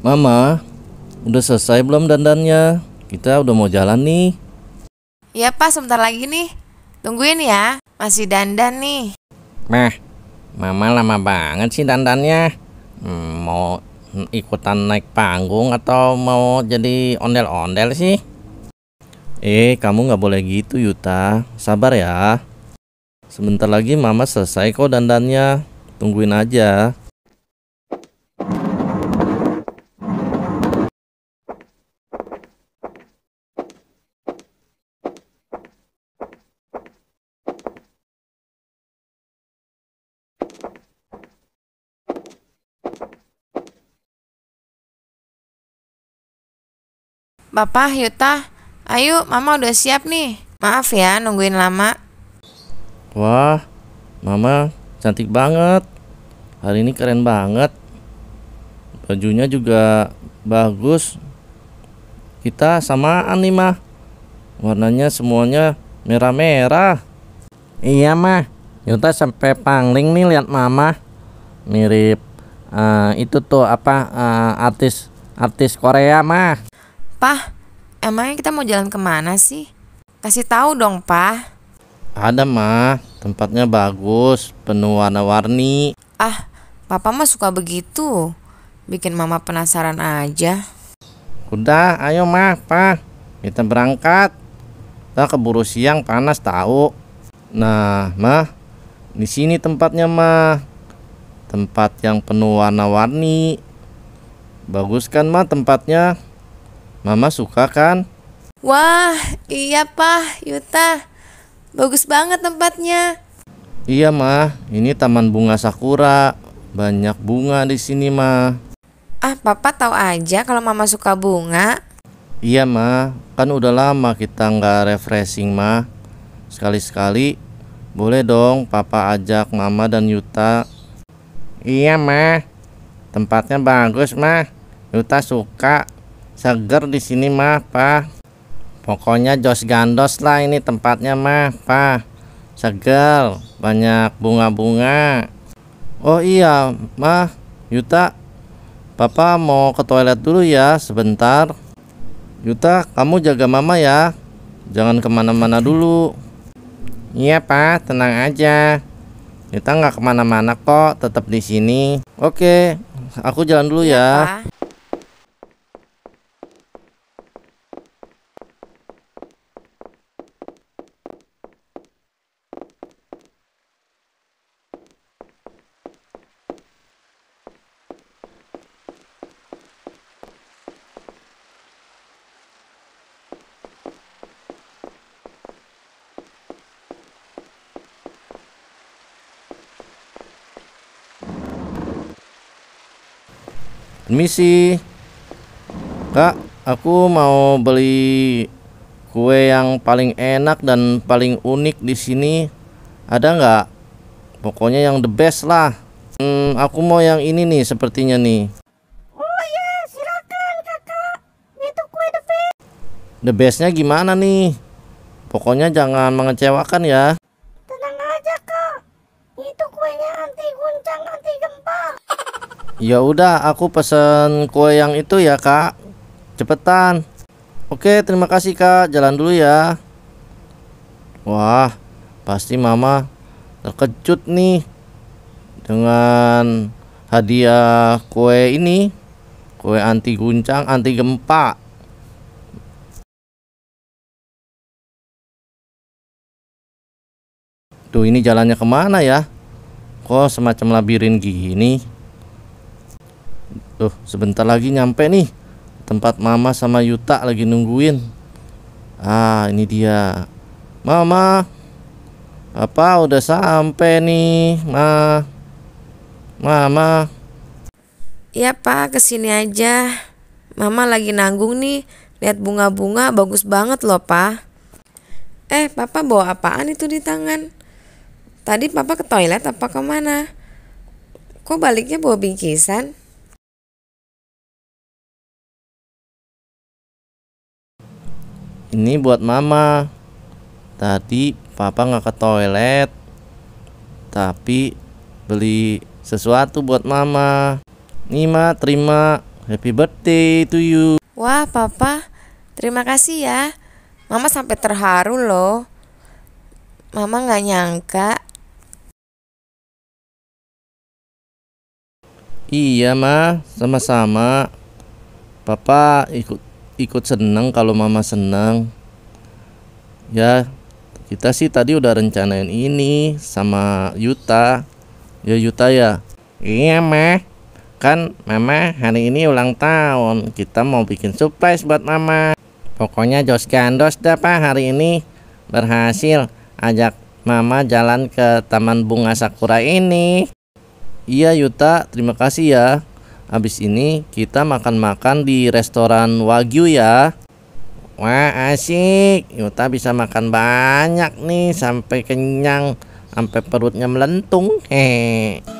Mama, udah selesai belum dandannya? Kita udah mau jalan nih. Iya pak, sebentar lagi nih. Tungguin ya, masih dandan nih. Mah, mama lama banget sih dandannya. Hmm, mau ikutan naik panggung atau mau jadi ondel-ondel sih? Eh, kamu nggak boleh gitu Yuta. Sabar ya. Sebentar lagi mama selesai kok dandannya. Tungguin aja. Papa, Yuta, ayo mama udah siap nih. Maaf ya nungguin lama. Wah, mama cantik banget. Hari ini keren banget. Bajunya juga bagus. Kita sama nih mah. Warnanya semuanya merah-merah. Iya mah, Yuta sampai pangling nih lihat mama. Mirip uh, itu tuh apa uh, artis artis Korea mah. Pah, emangnya kita mau jalan kemana sih? Kasih tahu dong, Pah. Ada, mah. Tempatnya bagus, penuh warna-warni. Ah, papa mah suka begitu. Bikin mama penasaran aja. Udah, ayo mah, Pah. Kita berangkat. Kita keburu siang panas tahu. Nah, mah, di sini tempatnya mah. Tempat yang penuh warna-warni. Bagus kan mah tempatnya? Mama suka kan? Wah, iya Pak, Yuta. Bagus banget tempatnya. Iya, Ma. Ini Taman Bunga Sakura. Banyak bunga di sini, Ma. Ah, Papa tahu aja kalau Mama suka bunga. Iya, Ma. Kan udah lama kita nggak refreshing, Ma. Sekali-sekali boleh dong Papa ajak Mama dan Yuta. Iya, Ma. Tempatnya bagus, Ma. Yuta suka seger di sini mah pak pokoknya jos gandos lah ini tempatnya mah pak seger banyak bunga-bunga oh iya mah Yuta Papa mau ke toilet dulu ya sebentar Yuta kamu jaga mama ya jangan kemana-mana dulu iya pak tenang aja Yuta nggak kemana-mana kok tetap di sini oke aku jalan dulu iya, ya, ya. Misi, Kak, aku mau beli kue yang paling enak dan paling unik di sini. Ada nggak? Pokoknya yang the best lah. Hmm, aku mau yang ini nih sepertinya nih. Oh ya, silakan kakak. Itu kue the best. The bestnya gimana nih? Pokoknya jangan mengecewakan ya. Tenang aja kak. Itu kuenya anti guncang, anti gempa. Ya udah, aku pesen kue yang itu ya, Kak. Cepetan. Oke, terima kasih, Kak. Jalan dulu ya. Wah, pasti Mama terkejut nih dengan hadiah kue ini. Kue anti guncang, anti gempa. Tuh, ini jalannya kemana ya? Kok semacam labirin gini? Tuh, sebentar lagi nyampe nih. Tempat Mama sama Yuta lagi nungguin. Ah, ini dia. Mama. Apa udah sampai nih, Ma? Mama. Iya, Pak, kesini aja. Mama lagi nanggung nih. Lihat bunga-bunga bagus banget loh, Pak. Eh, Papa bawa apaan itu di tangan? Tadi Papa ke toilet apa kemana? Kok baliknya bawa bingkisan? ini buat mama tadi papa nggak ke toilet tapi beli sesuatu buat mama nih ma terima happy birthday to you wah papa terima kasih ya mama sampai terharu loh mama nggak nyangka iya ma sama-sama papa ikut ikut seneng kalau mama seneng ya kita sih tadi udah rencanain ini sama Yuta ya Yuta ya iya mah kan mama hari ini ulang tahun kita mau bikin surprise buat mama pokoknya Jos Gandos dah pak hari ini berhasil ajak mama jalan ke taman bunga sakura ini iya Yuta terima kasih ya Habis ini kita makan-makan di restoran Wagyu ya. Wah asik, Yuta bisa makan banyak nih sampai kenyang, sampai perutnya melentung. Hehehe